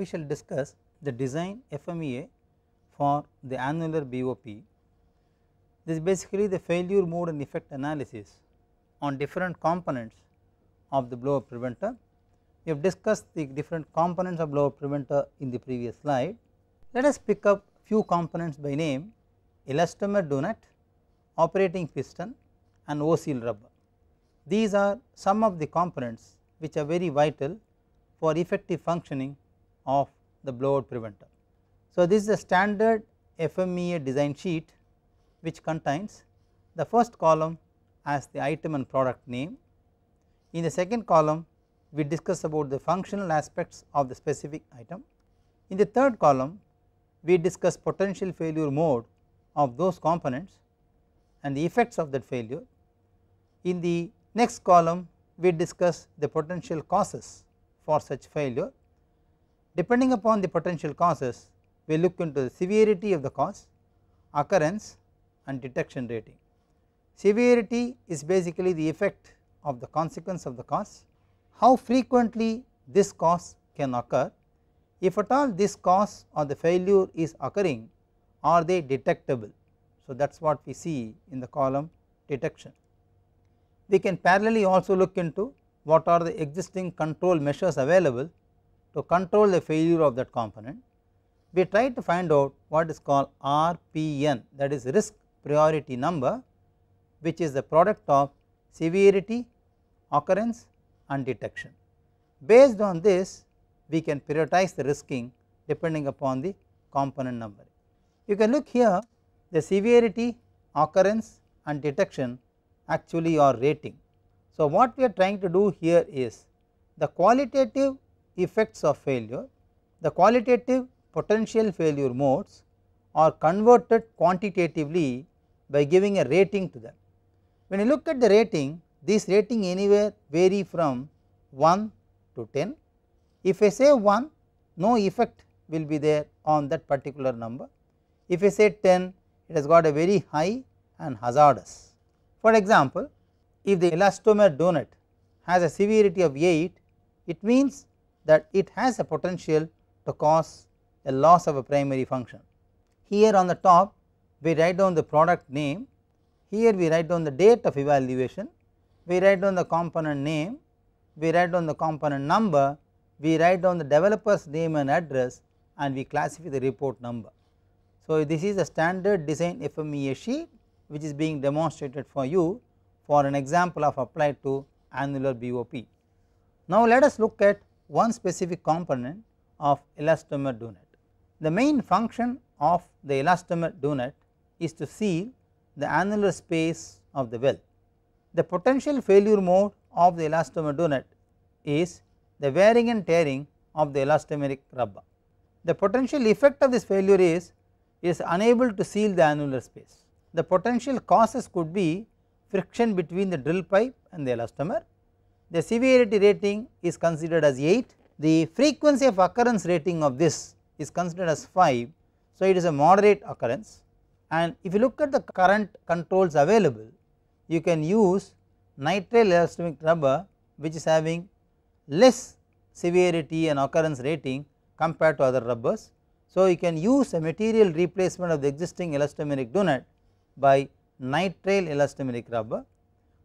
we shall discuss the design FMEA for the annular BOP. This is basically the failure mode and effect analysis on different components of the up preventer. We have discussed the different components of up preventer in the previous slide. Let us pick up few components by name elastomer donut, operating piston and O-seal rubber. These are some of the components which are very vital for effective functioning of the blowout preventer. So, this is the standard FMEA design sheet which contains the first column as the item and product name. In the second column we discuss about the functional aspects of the specific item. In the third column we discuss potential failure mode of those components and the effects of that failure. In the next column we discuss the potential causes for such failure Depending upon the potential causes, we look into the severity of the cause, occurrence and detection rating. Severity is basically the effect of the consequence of the cause, how frequently this cause can occur, if at all this cause or the failure is occurring are they detectable. So, that is what we see in the column detection. We can parallelly also look into what are the existing control measures available to control the failure of that component, we try to find out what is called RPN that is risk priority number which is the product of severity, occurrence and detection. Based on this we can prioritize the risking depending upon the component number. You can look here the severity, occurrence and detection actually are rating. So, what we are trying to do here is the qualitative effects of failure, the qualitative potential failure modes are converted quantitatively by giving a rating to them. When you look at the rating, this rating anywhere vary from 1 to 10. If I say 1, no effect will be there on that particular number. If I say 10, it has got a very high and hazardous. For example, if the elastomer donut has a severity of 8, it means that it has a potential to cause a loss of a primary function. Here on the top we write down the product name, here we write down the date of evaluation, we write down the component name, we write down the component number, we write down the developer's name and address and we classify the report number. So, this is a standard design FMEA sheet which is being demonstrated for you for an example of applied to annular BOP. Now, let us look at one specific component of elastomer donut. The main function of the elastomer donut is to seal the annular space of the well. The potential failure mode of the elastomer donut is the wearing and tearing of the elastomeric rubber. The potential effect of this failure is is unable to seal the annular space. The potential causes could be friction between the drill pipe and the elastomer the severity rating is considered as 8, the frequency of occurrence rating of this is considered as 5. So, it is a moderate occurrence and if you look at the current controls available, you can use nitrile elastomic rubber which is having less severity and occurrence rating compared to other rubbers. So, you can use a material replacement of the existing elastomeric donut by nitrile elastomeric rubber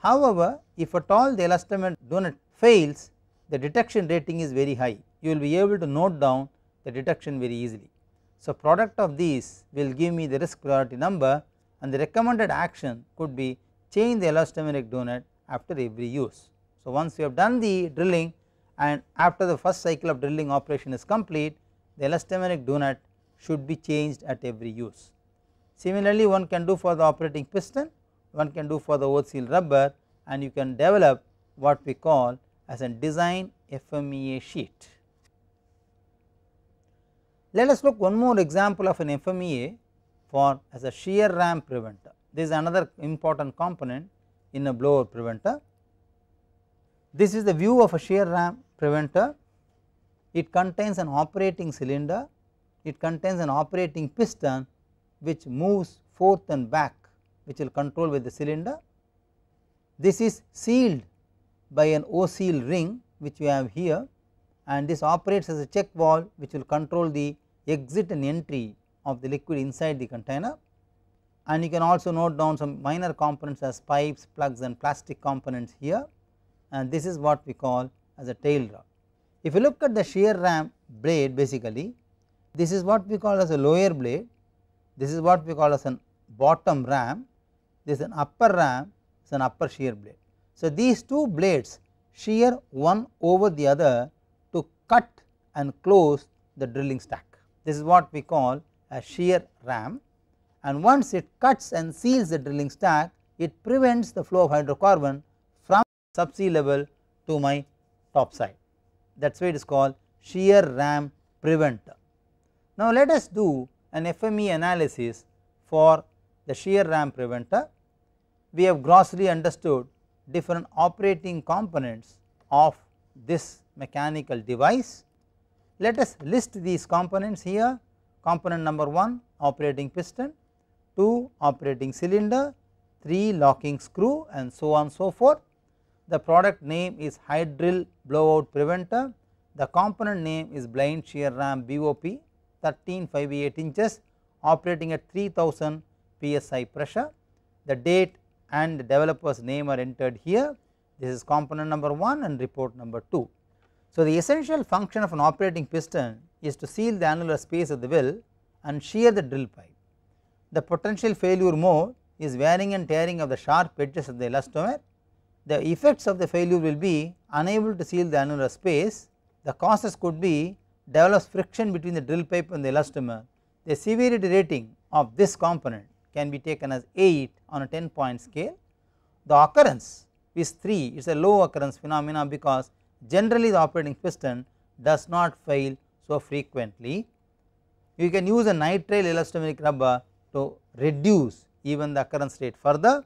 However, if at all the elastomer do not fails the detection rating is very high you will be able to note down the detection very easily. So, product of these will give me the risk priority number and the recommended action could be change the elastomeric donut after every use. So, once you have done the drilling and after the first cycle of drilling operation is complete the elastomeric donut should be changed at every use. Similarly, one can do for the operating piston one can do for the oat seal rubber and you can develop what we call as a design FMEA sheet. Let us look one more example of an FMEA for as a shear ram preventer. This is another important component in a blower preventer. This is the view of a shear ram preventer. It contains an operating cylinder, it contains an operating piston which moves forth and back which will control with the cylinder. This is sealed by an O seal ring which we have here and this operates as a check valve which will control the exit and entry of the liquid inside the container and you can also note down some minor components as pipes, plugs and plastic components here and this is what we call as a tail rod. If you look at the shear ram blade basically this is what we call as a lower blade, this is what we call as an bottom ram this is an upper ram is an upper shear blade. So, these two blades shear one over the other to cut and close the drilling stack. This is what we call a shear ram and once it cuts and seals the drilling stack it prevents the flow of hydrocarbon from subsea level to my top side that is why it is called shear ram preventer. Now let us do an FME analysis for the shear ram preventer we have grossly understood different operating components of this mechanical device. Let us list these components here component number 1 operating piston, 2 operating cylinder, 3 locking screw and so on so forth. The product name is hydril blowout preventer, the component name is blind shear ram BOP thirteen 8 inches operating at 3000 psi pressure, the date and the developer's name are entered here. This is component number 1 and report number 2. So, the essential function of an operating piston is to seal the annular space of the well and shear the drill pipe. The potential failure mode is wearing and tearing of the sharp edges of the elastomer. The effects of the failure will be unable to seal the annular space. The causes could be develops friction between the drill pipe and the elastomer. The severity rating of this component can be taken as 8 on a 10 point scale. The occurrence is 3 it is a low occurrence phenomena because generally the operating piston does not fail so frequently. You can use a nitrile elastomeric rubber to reduce even the occurrence rate further.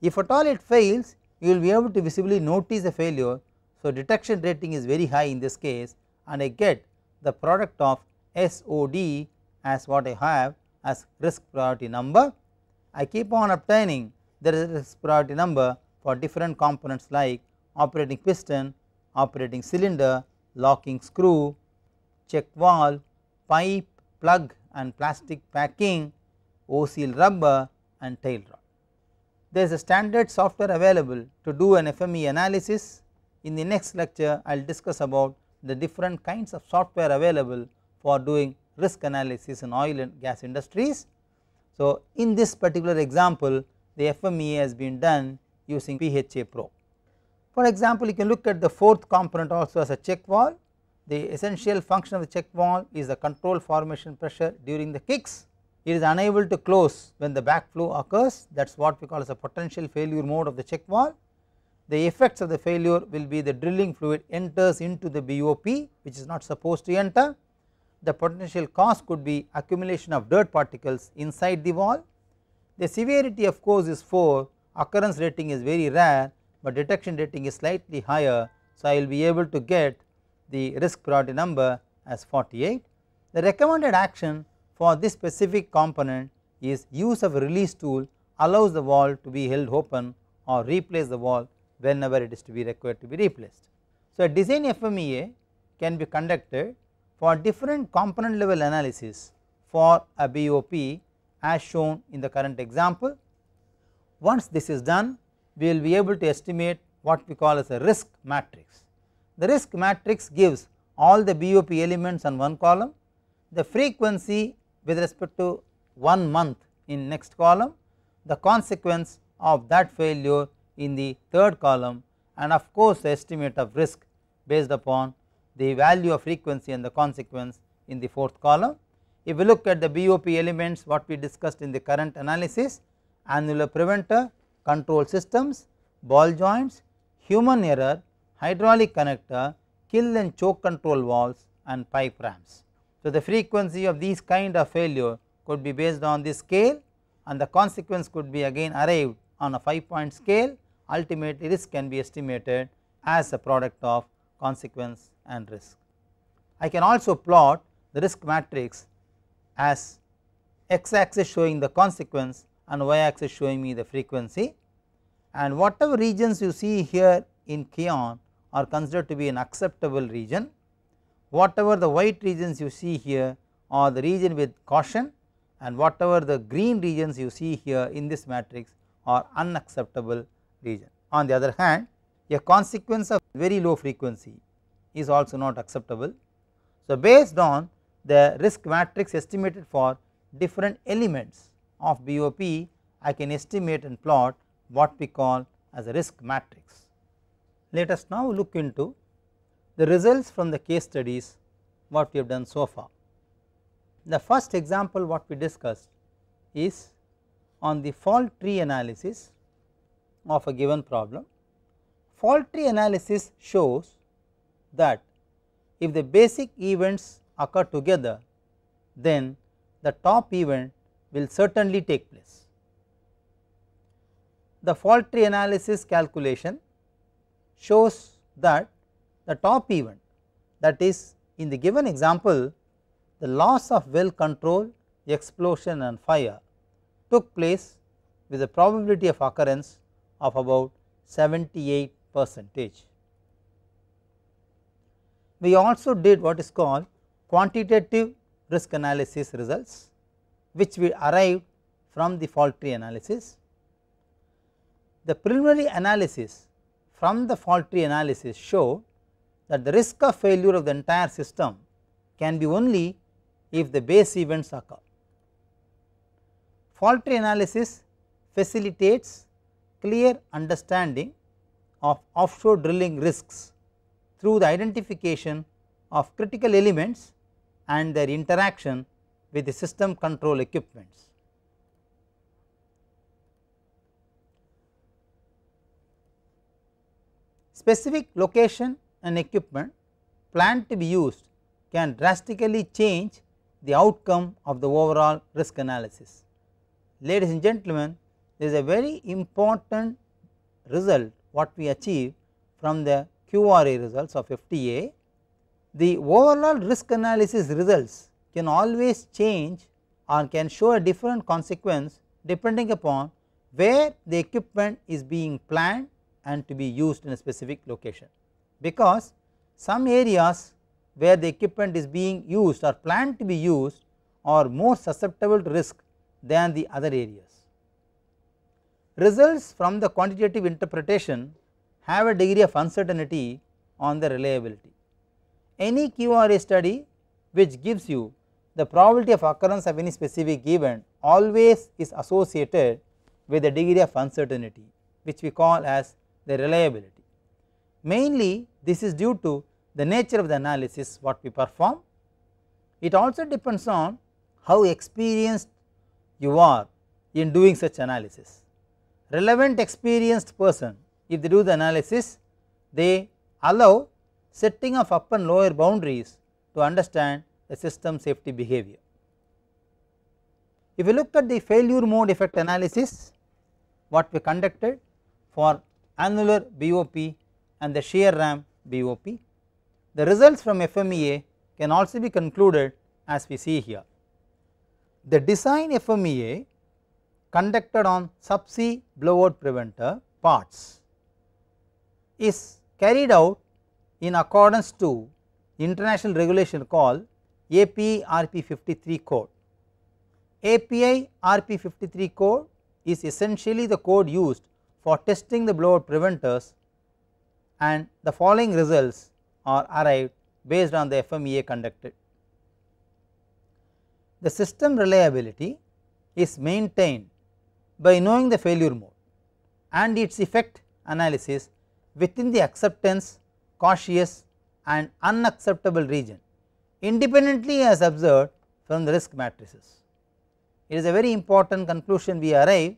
If at all it fails you will be able to visibly notice the failure. So, detection rating is very high in this case and I get the product of SOD as what I have as risk priority number. I keep on obtaining the risk priority number for different components like operating piston, operating cylinder, locking screw, check valve, pipe, plug and plastic packing, O-seal rubber and tail rod. There is a standard software available to do an FME analysis. In the next lecture I will discuss about the different kinds of software available for doing risk analysis in oil and gas industries. So, in this particular example the FMEA has been done using PHA probe. For example, you can look at the fourth component also as a check valve. The essential function of the check valve is the control formation pressure during the kicks. It is unable to close when the backflow occurs that is what we call as a potential failure mode of the check valve. The effects of the failure will be the drilling fluid enters into the BOP which is not supposed to enter the potential cause could be accumulation of dirt particles inside the wall. The severity of course is 4, occurrence rating is very rare, but detection rating is slightly higher. So, I will be able to get the risk priority number as 48. The recommended action for this specific component is use of a release tool allows the wall to be held open or replace the wall whenever it is to be required to be replaced. So, a design FMEA can be conducted for different component level analysis for a BOP as shown in the current example. Once this is done we will be able to estimate what we call as a risk matrix. The risk matrix gives all the BOP elements on one column, the frequency with respect to one month in next column, the consequence of that failure in the third column and of course the estimate of risk based upon the value of frequency and the consequence in the fourth column. If we look at the BOP elements what we discussed in the current analysis, annular preventer, control systems, ball joints, human error, hydraulic connector, kill and choke control valves and pipe ramps. So, the frequency of these kind of failure could be based on this scale and the consequence could be again arrived on a 5 point scale Ultimately, risk can be estimated as a product of consequence and risk. I can also plot the risk matrix as x axis showing the consequence and y axis showing me the frequency and whatever regions you see here in Keon are considered to be an acceptable region. Whatever the white regions you see here are the region with caution and whatever the green regions you see here in this matrix are unacceptable region. On the other hand, a consequence of very low frequency is also not acceptable. So, based on the risk matrix estimated for different elements of BOP I can estimate and plot what we call as a risk matrix. Let us now look into the results from the case studies what we have done so far. The first example what we discussed is on the fault tree analysis of a given problem. Fault tree analysis shows that if the basic events occur together then the top event will certainly take place. The fault tree analysis calculation shows that the top event that is in the given example the loss of well control, explosion and fire took place with a probability of occurrence of about 78 percentage we also did what is called quantitative risk analysis results which we arrived from the fault tree analysis. The preliminary analysis from the fault tree analysis show that the risk of failure of the entire system can be only if the base events occur. Fault tree analysis facilitates clear understanding of offshore drilling risks through the identification of critical elements and their interaction with the system control equipments. Specific location and equipment planned to be used can drastically change the outcome of the overall risk analysis. Ladies and gentlemen, there is a very important result what we achieve from the QRA results of FTA, the overall risk analysis results can always change or can show a different consequence depending upon where the equipment is being planned and to be used in a specific location. Because some areas where the equipment is being used or planned to be used are more susceptible to risk than the other areas. Results from the quantitative interpretation have a degree of uncertainty on the reliability. Any QRA study which gives you the probability of occurrence of any specific event always is associated with a degree of uncertainty which we call as the reliability. Mainly this is due to the nature of the analysis what we perform. It also depends on how experienced you are in doing such analysis. Relevant experienced person if they do the analysis they allow setting of upper and lower boundaries to understand the system safety behavior. If we look at the failure mode effect analysis what we conducted for annular BOP and the shear ram BOP, the results from FMEA can also be concluded as we see here. The design FMEA conducted on subsea blowout preventer parts is carried out in accordance to international regulation called API RP 53 code. API RP 53 code is essentially the code used for testing the blowout preventers and the following results are arrived based on the FMEA conducted. The system reliability is maintained by knowing the failure mode and its effect analysis within the acceptance, cautious and unacceptable region independently as observed from the risk matrices. It is a very important conclusion we arrive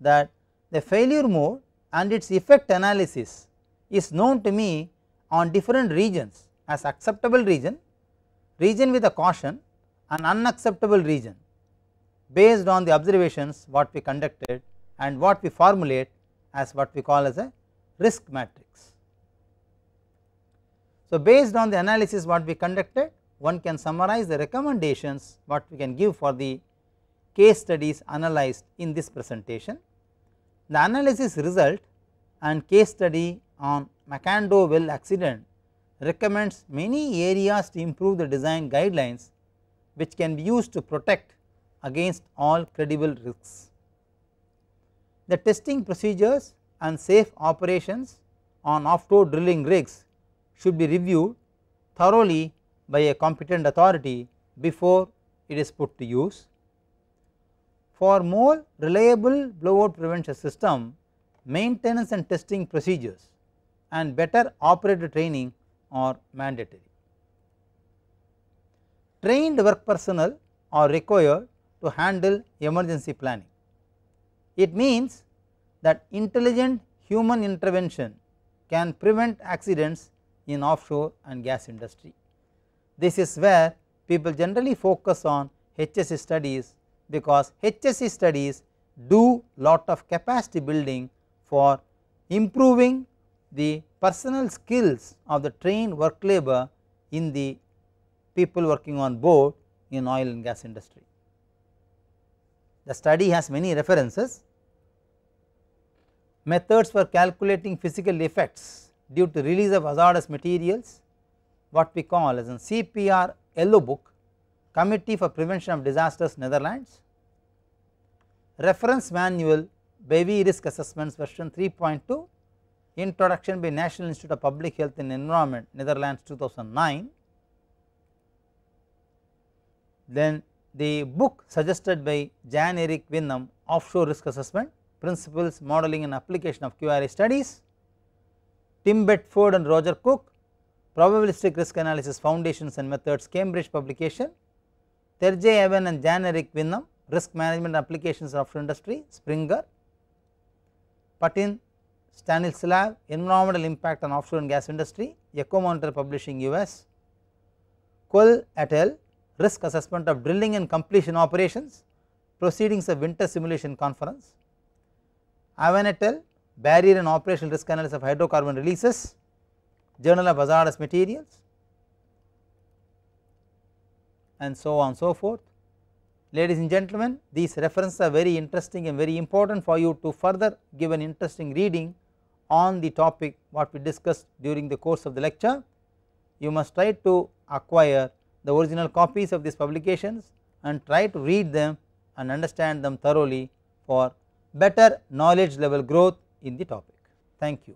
that the failure mode and its effect analysis is known to me on different regions as acceptable region, region with a caution and unacceptable region based on the observations what we conducted and what we formulate as what we call as a risk matrix. So, based on the analysis what we conducted one can summarize the recommendations what we can give for the case studies analyzed in this presentation. The analysis result and case study on Macando well accident recommends many areas to improve the design guidelines which can be used to protect against all credible risks. The testing procedures and safe operations on offshore drilling rigs should be reviewed thoroughly by a competent authority before it is put to use. For more reliable blowout prevention system, maintenance and testing procedures and better operator training are mandatory. Trained work personnel are required to handle emergency planning. It means that intelligent human intervention can prevent accidents in offshore and gas industry. This is where people generally focus on HSE studies because HSE studies do lot of capacity building for improving the personal skills of the trained work labor in the people working on board in oil and gas industry. The study has many references methods for calculating physical effects due to release of hazardous materials what we call as in CPR yellow book committee for prevention of disasters Netherlands reference manual Baby risk assessments version 3.2 introduction by National Institute of Public Health and Environment Netherlands 2009 then the book suggested by Jan Eric Winham offshore risk assessment Principles, Modeling and Application of QRA Studies, Tim Bedford and Roger Cook, Probabilistic Risk Analysis Foundations and Methods, Cambridge publication, Terje Evan and Jan Eric Winham, Risk Management Applications of Industry, Springer, Patin Stanislav, Environmental Impact on Offshore and Gas Industry, Eco Monitor Publishing US, Kull et al., Risk Assessment of Drilling and Completion Operations, Proceedings of Winter Simulation Conference, Ivan et al, Barrier and Operational Risk Analysis of Hydrocarbon Releases, Journal of Hazardous Materials and so on so forth. Ladies and gentlemen, these references are very interesting and very important for you to further give an interesting reading on the topic what we discussed during the course of the lecture. You must try to acquire the original copies of these publications and try to read them and understand them thoroughly for better knowledge level growth in the topic. Thank you.